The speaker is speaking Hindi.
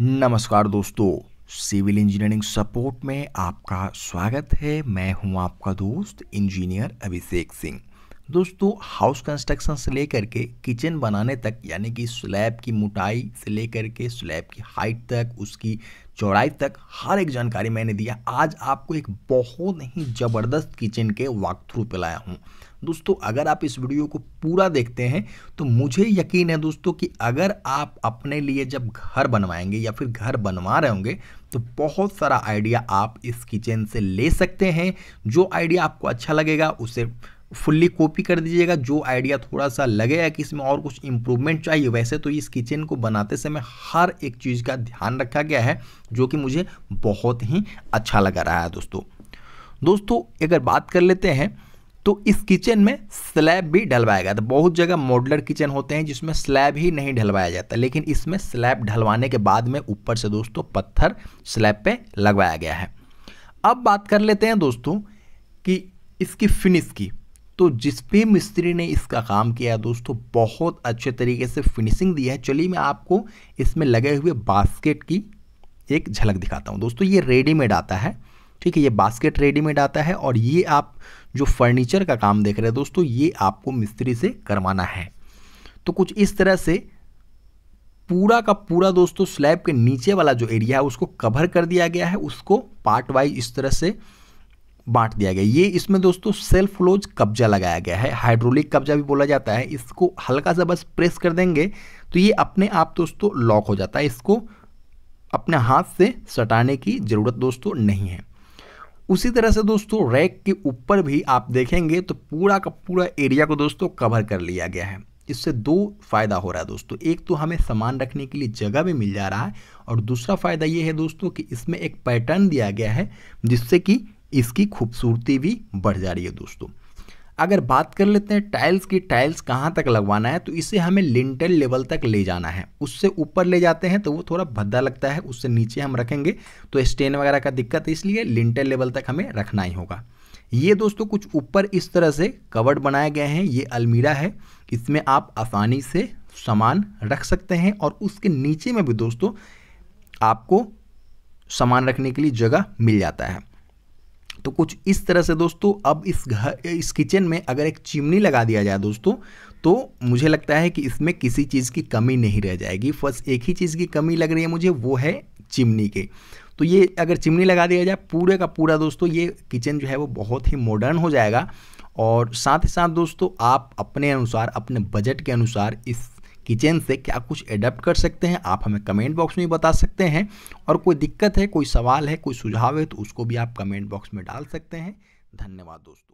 नमस्कार दोस्तों सिविल इंजीनियरिंग सपोर्ट में आपका स्वागत है मैं हूं आपका दोस्त इंजीनियर अभिषेक सिंह दोस्तों हाउस कंस्ट्रक्शन से लेकर के किचन बनाने तक यानी कि स्लैब की मोटाई से लेकर के स्लैब की हाइट तक उसकी चौड़ाई तक हर एक जानकारी मैंने दिया आज आपको एक बहुत ही ज़बरदस्त किचन के वॉक थ्रू पे लाया हूँ दोस्तों अगर आप इस वीडियो को पूरा देखते हैं तो मुझे यकीन है दोस्तों कि अगर आप अपने लिए जब घर बनवाएंगे या फिर घर बनवा रहे होंगे तो बहुत सारा आइडिया आप इस किचन से ले सकते हैं जो आइडिया आपको अच्छा लगेगा उसे फुल्ली कॉपी कर दीजिएगा जो आइडिया थोड़ा सा लगेगा कि इसमें और कुछ इम्प्रूवमेंट चाहिए वैसे तो इस किचन को बनाते समय हर एक चीज़ का ध्यान रखा गया है जो कि मुझे बहुत ही अच्छा लगा रहा है दोस्तों दोस्तों अगर बात कर लेते हैं तो इस किचन में स्लैब भी डलवाया गया था बहुत जगह मॉडलर किचन होते हैं जिसमें स्लैब ही नहीं ढलवाया जाता लेकिन इसमें स्लैब ढलवाने के बाद में ऊपर से दोस्तों पत्थर स्लैब पे लगवाया गया है अब बात कर लेते हैं दोस्तों कि इसकी फिनिश की तो जिस भी मिस्त्री ने इसका काम किया है दोस्तों बहुत अच्छे तरीके से फिनिशिंग दी है चलिए मैं आपको इसमें लगे हुए बास्केट की एक झलक दिखाता हूँ दोस्तों ये रेडीमेड आता है ठीक है ये बास्केट रेडीमेड आता है और ये आप जो फर्नीचर का काम देख रहे हैं दोस्तों ये आपको मिस्त्री से करवाना है तो कुछ इस तरह से पूरा का पूरा दोस्तों स्लैब के नीचे वाला जो एरिया है उसको कवर कर दिया गया है उसको पार्ट वाइज इस तरह से बांट दिया गया ये इसमें दोस्तों सेल्फ क्लोज कब्जा लगाया गया है हाइड्रोलिक कब्जा भी बोला जाता है इसको हल्का सा बस प्रेस कर देंगे तो ये अपने आप दोस्तों लॉक हो जाता है इसको अपने हाथ से सटाने की ज़रूरत दोस्तों नहीं है उसी तरह से दोस्तों रैक के ऊपर भी आप देखेंगे तो पूरा का पूरा एरिया को दोस्तों कवर कर लिया गया है इससे दो फ़ायदा हो रहा है दोस्तों एक तो हमें सामान रखने के लिए जगह भी मिल जा रहा है और दूसरा फ़ायदा ये है दोस्तों कि इसमें एक पैटर्न दिया गया है जिससे कि इसकी खूबसूरती भी बढ़ जा रही है दोस्तों अगर बात कर लेते हैं टाइल्स की टाइल्स कहाँ तक लगवाना है तो इसे हमें लिंटल लेवल तक ले जाना है उससे ऊपर ले जाते हैं तो वो थोड़ा भद्दा लगता है उससे नीचे हम रखेंगे तो स्टेन वगैरह का दिक्कत है इसलिए लिंटल लेवल तक हमें रखना ही होगा ये दोस्तों कुछ ऊपर इस तरह से कवर्ड बनाए गए हैं ये अलमीरा है इसमें आप आसानी से सामान रख सकते हैं और उसके नीचे में भी दोस्तों आपको सामान रखने के लिए जगह मिल जाता है तो कुछ इस तरह से दोस्तों अब इस घर इस किचन में अगर एक चिमनी लगा दिया जाए दोस्तों तो मुझे लगता है कि इसमें किसी चीज़ की कमी नहीं रह जाएगी फर्स्ट एक ही चीज़ की कमी लग रही है मुझे वो है चिमनी के तो ये अगर चिमनी लगा दिया जाए पूरे का पूरा दोस्तों ये किचन जो है वो बहुत ही मॉडर्न हो जाएगा और साथ ही साथ दोस्तों आप अपने अनुसार अपने बजट के अनुसार इस किचन से क्या कुछ एडेप्ट कर सकते हैं आप हमें कमेंट बॉक्स में बता सकते हैं और कोई दिक्कत है कोई सवाल है कोई सुझाव है तो उसको भी आप कमेंट बॉक्स में डाल सकते हैं धन्यवाद दोस्तों